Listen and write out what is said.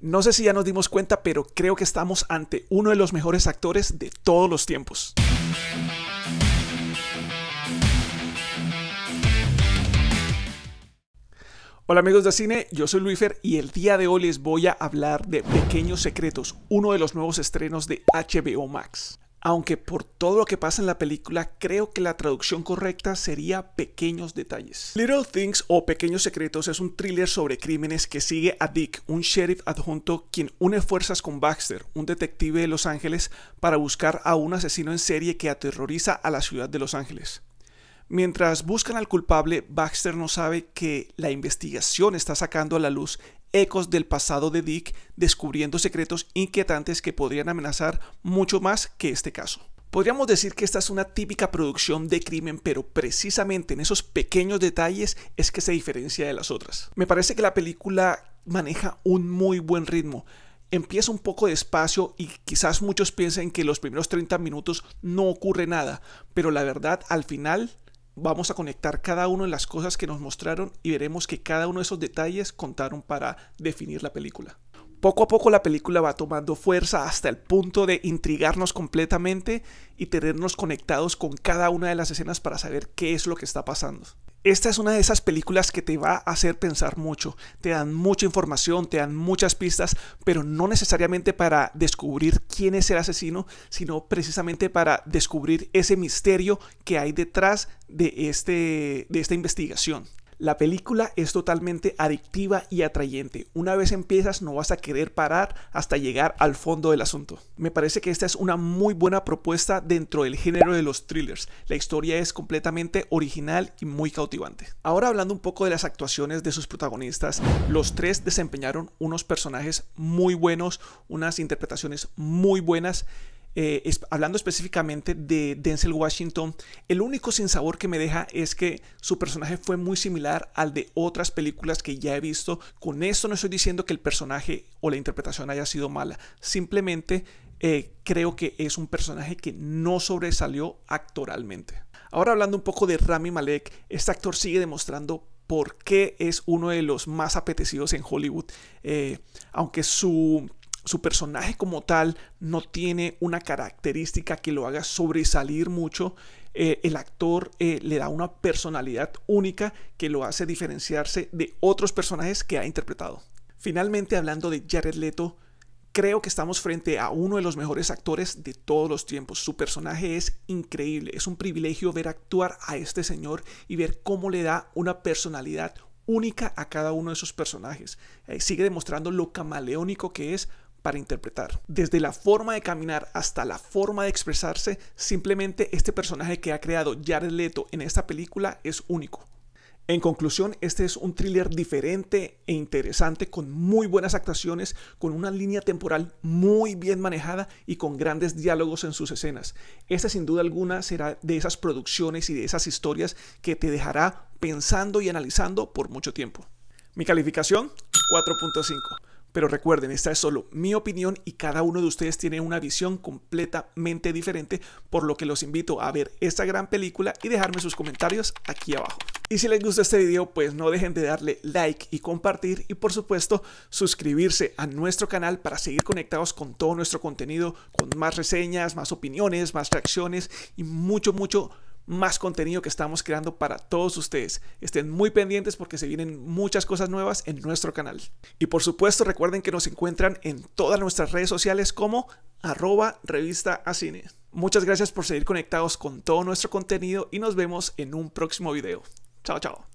No sé si ya nos dimos cuenta, pero creo que estamos ante uno de los mejores actores de todos los tiempos. Hola amigos de cine, yo soy Luifer y el día de hoy les voy a hablar de Pequeños Secretos, uno de los nuevos estrenos de HBO Max aunque por todo lo que pasa en la película creo que la traducción correcta sería Pequeños Detalles. Little Things o Pequeños Secretos es un thriller sobre crímenes que sigue a Dick, un sheriff adjunto quien une fuerzas con Baxter, un detective de Los Ángeles, para buscar a un asesino en serie que aterroriza a la ciudad de Los Ángeles. Mientras buscan al culpable, Baxter no sabe que la investigación está sacando a la luz ecos del pasado de Dick, descubriendo secretos inquietantes que podrían amenazar mucho más que este caso. Podríamos decir que esta es una típica producción de crimen, pero precisamente en esos pequeños detalles es que se diferencia de las otras. Me parece que la película maneja un muy buen ritmo. Empieza un poco despacio y quizás muchos piensen que los primeros 30 minutos no ocurre nada, pero la verdad al final vamos a conectar cada uno de las cosas que nos mostraron y veremos que cada uno de esos detalles contaron para definir la película. Poco a poco la película va tomando fuerza hasta el punto de intrigarnos completamente y tenernos conectados con cada una de las escenas para saber qué es lo que está pasando. Esta es una de esas películas que te va a hacer pensar mucho, te dan mucha información, te dan muchas pistas, pero no necesariamente para descubrir quién es el asesino, sino precisamente para descubrir ese misterio que hay detrás de, este, de esta investigación. La película es totalmente adictiva y atrayente. Una vez empiezas no vas a querer parar hasta llegar al fondo del asunto. Me parece que esta es una muy buena propuesta dentro del género de los thrillers. La historia es completamente original y muy cautivante. Ahora hablando un poco de las actuaciones de sus protagonistas, los tres desempeñaron unos personajes muy buenos, unas interpretaciones muy buenas eh, hablando específicamente de Denzel Washington, el único sinsabor que me deja es que su personaje fue muy similar al de otras películas que ya he visto. Con esto no estoy diciendo que el personaje o la interpretación haya sido mala, simplemente eh, creo que es un personaje que no sobresalió actoralmente. Ahora hablando un poco de Rami Malek, este actor sigue demostrando por qué es uno de los más apetecidos en Hollywood, eh, aunque su su personaje como tal no tiene una característica que lo haga sobresalir mucho. Eh, el actor eh, le da una personalidad única que lo hace diferenciarse de otros personajes que ha interpretado. Finalmente, hablando de Jared Leto, creo que estamos frente a uno de los mejores actores de todos los tiempos. Su personaje es increíble. Es un privilegio ver actuar a este señor y ver cómo le da una personalidad única a cada uno de sus personajes. Eh, sigue demostrando lo camaleónico que es para interpretar. Desde la forma de caminar hasta la forma de expresarse, simplemente este personaje que ha creado Jared Leto en esta película es único. En conclusión, este es un thriller diferente e interesante con muy buenas actuaciones, con una línea temporal muy bien manejada y con grandes diálogos en sus escenas. Esta sin duda alguna será de esas producciones y de esas historias que te dejará pensando y analizando por mucho tiempo. Mi calificación, 4.5. Pero recuerden, esta es solo mi opinión y cada uno de ustedes tiene una visión completamente diferente, por lo que los invito a ver esta gran película y dejarme sus comentarios aquí abajo. Y si les gusta este video, pues no dejen de darle like y compartir y por supuesto suscribirse a nuestro canal para seguir conectados con todo nuestro contenido, con más reseñas, más opiniones, más reacciones y mucho, mucho más contenido que estamos creando para todos ustedes. Estén muy pendientes porque se vienen muchas cosas nuevas en nuestro canal. Y por supuesto recuerden que nos encuentran en todas nuestras redes sociales como arroba revista a cine. Muchas gracias por seguir conectados con todo nuestro contenido y nos vemos en un próximo video. Chao, chao.